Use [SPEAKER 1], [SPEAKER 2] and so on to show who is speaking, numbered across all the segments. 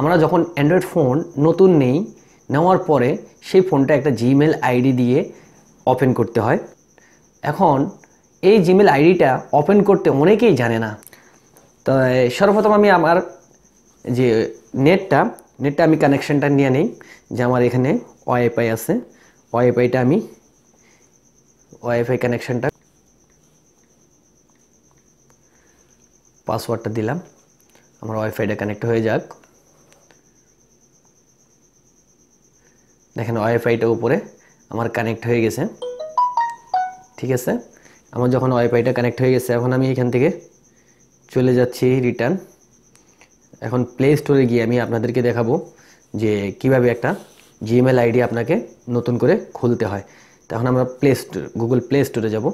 [SPEAKER 1] আমরা যখন Android phone নতুন নেই নেওয়ার পরে সেই ফোনটা একটা জিমেল আইডি দিয়ে ওপেন করতে হয় এখন এই জিমেল আইডিটা ওপেন করতে অনেকেই জানে না তো সর্বপ্রথম আমি আমার যে নেটটা নেটটা আমি কানেকশানটা নিয়ে নিই যে আমার এখানে ওয়াইফাই আছে ওয়াইফাইটা আমি ওয়াইফাই কানেকশানটা পাসওয়ার্ডটা দিলাম আমার ওয়াইফাইটা কানেক্ট হয়ে যাক দেখেন ওয়াইফাইটা উপরে আমার কানেক্ট হয়ে গেছে ঠিক আছে আমার যখন ওয়াইফাইটা কানেক্ট হয়ে গেছে এখন আমি এখান থেকে চলে যাচ্ছি রিটার্ন এখন প্লে স্টোরে গিয়ে আমি আপনাদেরকে দেখাবো যে কিভাবে একটা জিমেল আইডি আপনাকে নতুন করে খুলতে হয় তখন আমরা প্লে স্টোর গুগল প্লে স্টোরে যাব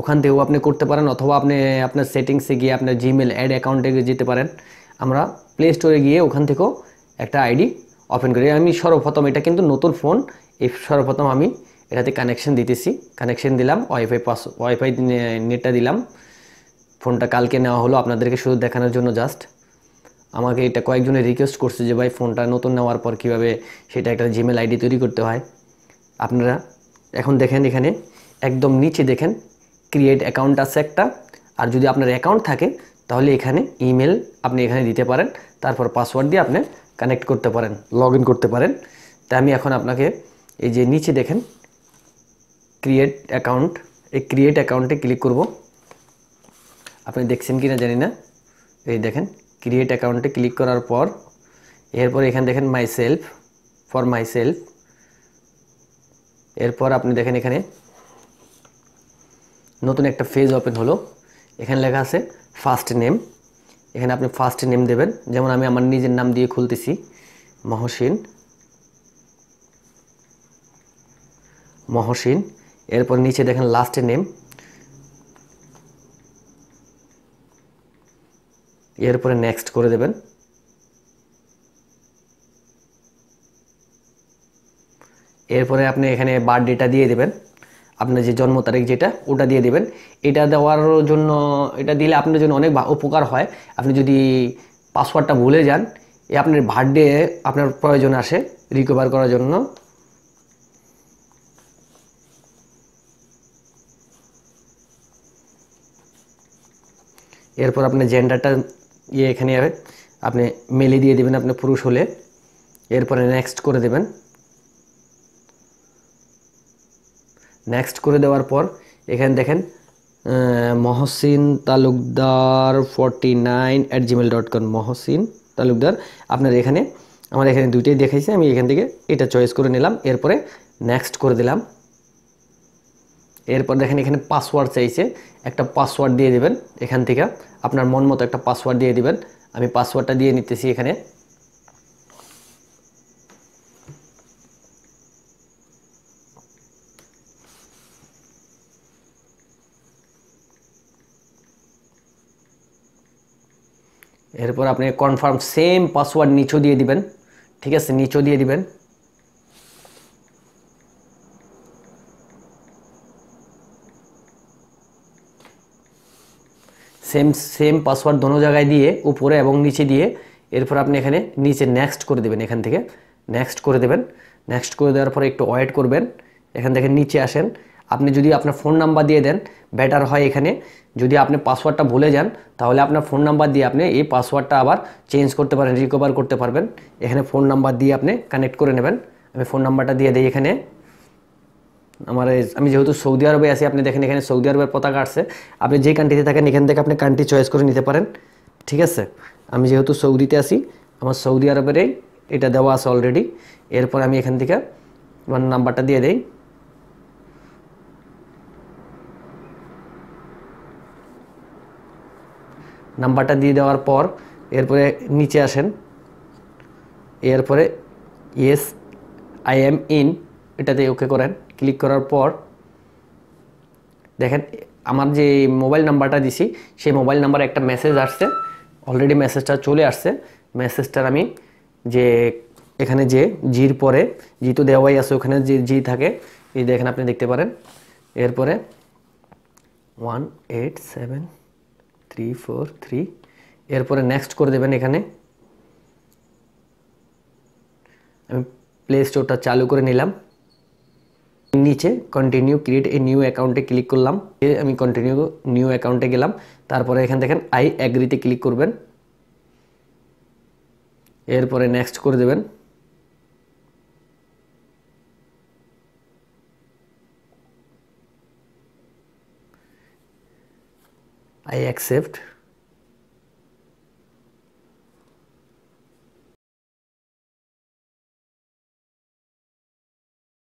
[SPEAKER 1] ওখান থেকেও আপনি করতে পারেন অথবা আপনি আপনার সেটিংসে গিয়ে আপনার জিমেল অ্যাড অ্যাকাউন্টে যেতে পারেন আমরা প্লে স্টোরে গিয়ে ওখান থেকেও একটা আইডি ওপেন করি আমি সর্বপ্রথম এটা কিন্তু নতুন ফোন এই সর্বপ্রথম আমি এটাতে কানেকশন দিতেছি কানেকশন দিলাম ওয়াইফাই পাস ওয়াইফাই নেটটা দিলাম ফোনটা কালকে নেওয়া হলো আপনাদেরকে শুধু দেখানোর জন্য জাস্ট আমাকে এটা কয়েকজনে রিকোয়েস্ট করছে যে ভাই ফোনটা নতুন নেওয়ার পর কিভাবে সেটা একটা জিমেল আইডি তৈরি করতে হয় আপনারা এখন দেখেন এখানে একদম নিচে দেখেন ক্রিয়েট অ্যাকাউন্ট আছে একটা আর যদি আপনার অ্যাকাউন্ট থাকে তাহলে এখানে ইমেল আপনি এখানে দিতে পারেন তারপর পাসওয়ার্ড দিয়ে আপনি কানেক্ট করতে পারেন লগ করতে পারেন তাই আমি এখন আপনাকে এই যে নিচে দেখেন ক্রিয়েট অ্যাকাউন্ট এই ক্রিয়েট অ্যাকাউন্টে ক্লিক করব আপনি দেখছেন কি না জানি না এই দেখেন ক্রিয়েট অ্যাকাউন্টে ক্লিক করার পর এরপর এখানে দেখেন myself for myself এরপর আপনি দেখেন এখানে নতুন একটা ফেজ ওপেন হলো এখানে লেখা আছে ফার্স্ট নেম এখানে আপনি ফার্স্ট নেম দেবেন যেমন আমি আমার নিজের নাম দিয়ে খুলতেছি মহসিন মহসিন এরপর নিচে দেখেন লাস্টের নেম এরপরে নেক্সট করে দেবেন এরপরে আপনি এখানে বার্থডেটা দিয়ে দেবেন আপনার যে জন্ম তারিখ যেটা ওটা দিয়ে দেবেন এটা দেওয়ার জন্য এটা দিলে আপনার জন্য অনেক উপকার হয় আপনি যদি পাসওয়ার্ডটা ভুলে যান এ আপনার বার্থডে আপনার প্রয়োজন আসে রিকভার করার জন্য এরপর আপনার জেন্ডারটা ইয়ে এখানে যাবে আপনি মেলে দিয়ে দেবেন আপনি পুরুষ হলে এরপরে নেক্সট করে দেবেন নেক্সট করে দেওয়ার পর এখানে দেখেন Mohsin Talukdar forty nine at Gmail dot com Mohsin Talukdar আপনার এখানে আমার এখানে দুইটাই দেখাইছে আমি এখান থেকে এটা চয়েস করে নিলাম এরপরে নেক্সট করে দিলাম এরপর দেখেন এখানে পাসওয়ার্ড চাইছে একটা পাসওয়ার্ড দিয়ে দেবেন এখান থেকে আপনার মন মতো একটা পাসওয়ার্ড দিয়ে দেবেন আমি পাসওয়ার্ডটা দিয়ে নিতেছি এখানে এরপর আপনি কনফার্ম সেম পাসওয়ার্ড নিচেও দিয়ে দিবেন ঠিক আছে নিচেও দিয়ে দিবেন সেম সেম পাসওয়ার্ড দোনো জায়গায় দিয়ে উপরে এবং নিচে দিয়ে এরপর আপনি এখানে নিচে নেক্সট করে দেবেন এখান থেকে নেক্সট করে দেবেন নেক্সট করে দেওয়ার পরে একটু ওয়েট করবেন এখান থেকে নিচে আসেন আপনি যদি আপনার ফোন নাম্বার দিয়ে দেন ব্যাটার হয় এখানে যদি আপনি পাসওয়ার্ডটা ভুলে যান তাহলে আপনার ফোন নাম্বার দিয়ে আপনি এই পাসওয়ার্ডটা আবার চেঞ্জ করতে পারেন রিকভার করতে পারবেন এখানে ফোন নাম্বার দিয়ে আপনি কানেক্ট করে নেবেন আমি ফোন নাম্বারটা দিয়ে দিই এখানে আমার আমি যেহেতু সৌদি আরবে আছি আপনি দেখেন এখানে সৌদি আরবের পতাকা আসছে আপনি যে কান্ট্রিতে থাকেন এখান থেকে আপনি কান্ট্রি চয়েস করে নিতে পারেন ঠিক আছে আমি যেহেতু সৌদিতে আসি আমার সৌদি আরবের এটা দেওয়া আছে অলরেডি এরপর আমি এখান থেকে আমার নাম্বারটা দিয়ে দিই নাম্বারটা দিয়ে দেওয়ার পর এরপরে নিচে আসেন এরপরে ইয়েস আই এম ইন এটাতে ওকে করেন ক্লিক করার পর দেখেন আমার যে মোবাইল নাম্বারটা দিছি সেই মোবাইল নাম্বারে একটা মেসেজ আসছে অলরেডি মেসেজটা চলে আসছে মেসেজটার আমি যে এখানে যে জির পরে জি তো দেওয়াই আছে ওখানে যে জি থাকে এই দেখেন আপনি দেখতে পারেন এরপরে one eight seven three four three এরপরে নেক্সট করে দেবেন এখানে আমি প্লে স্টোরটা চালু করে নিলাম নিচে কন্টিনিউ ক্রিয়েট এ নিউ অ্যাকাউন্টে ক্লিক করলাম আমি কন্টিনিউ নিউ অ্যাকাউন্টে গেলাম তারপরে এখান দেখেন আই অ্যাগ্রিতে ক্লিক করবেন এরপরে নেক্সট করে দেবেন I accept